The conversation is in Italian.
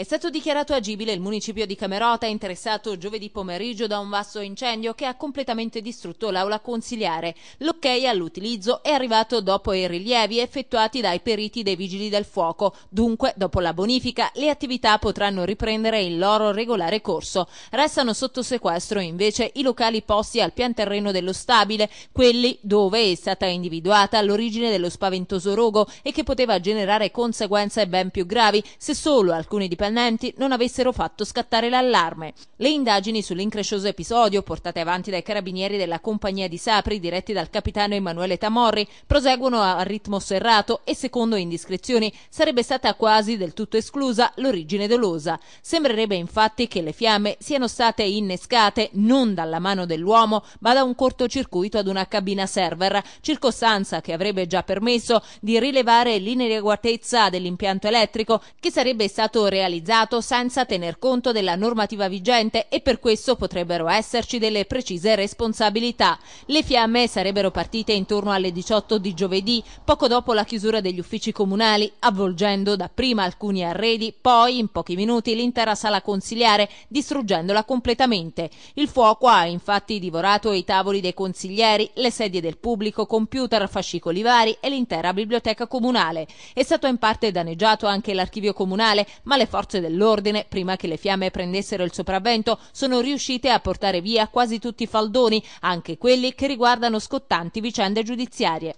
È stato dichiarato agibile il municipio di Camerota, interessato giovedì pomeriggio da un vasto incendio che ha completamente distrutto l'aula consiliare. L'ok all'utilizzo è arrivato dopo i rilievi effettuati dai periti dei vigili del fuoco. Dunque, dopo la bonifica, le attività potranno riprendere il loro regolare corso. Restano sotto sequestro invece i locali posti al pian terreno dello stabile, quelli dove è stata individuata l'origine dello spaventoso rogo e che poteva generare conseguenze ben più gravi se solo alcuni dipendenti dall'Anti non avessero fatto scattare l'allarme. Le indagini sull'increscioso episodio, portate avanti dai carabinieri della compagnia di Sapri, diretti dal capitano Emanuele Tamorri, proseguono a ritmo serrato e secondo indiscrezioni sarebbe stata quasi del tutto esclusa l'origine dolosa. Sembrerebbe infatti che le fiamme siano state innescate non dalla mano dell'uomo, ma da un cortocircuito ad una cabina server, circostanza che avrebbe già permesso di rilevare l'inadeguatezza dell'impianto elettrico che sarebbe stato realizzato realizzato senza tener conto della normativa vigente e per questo potrebbero esserci delle precise responsabilità. Le fiamme sarebbero partite intorno alle 18 di giovedì, poco dopo la chiusura degli uffici comunali, avvolgendo dapprima alcuni arredi, poi in pochi minuti l'intera sala consiliare, distruggendola completamente. Il fuoco ha infatti divorato i tavoli dei consiglieri, le sedie del pubblico, computer, fascicoli vari e l'intera biblioteca comunale. È stato in parte danneggiato anche l'archivio comunale, ma le forze forze dell'ordine, prima che le fiamme prendessero il sopravvento, sono riuscite a portare via quasi tutti i faldoni, anche quelli che riguardano scottanti vicende giudiziarie.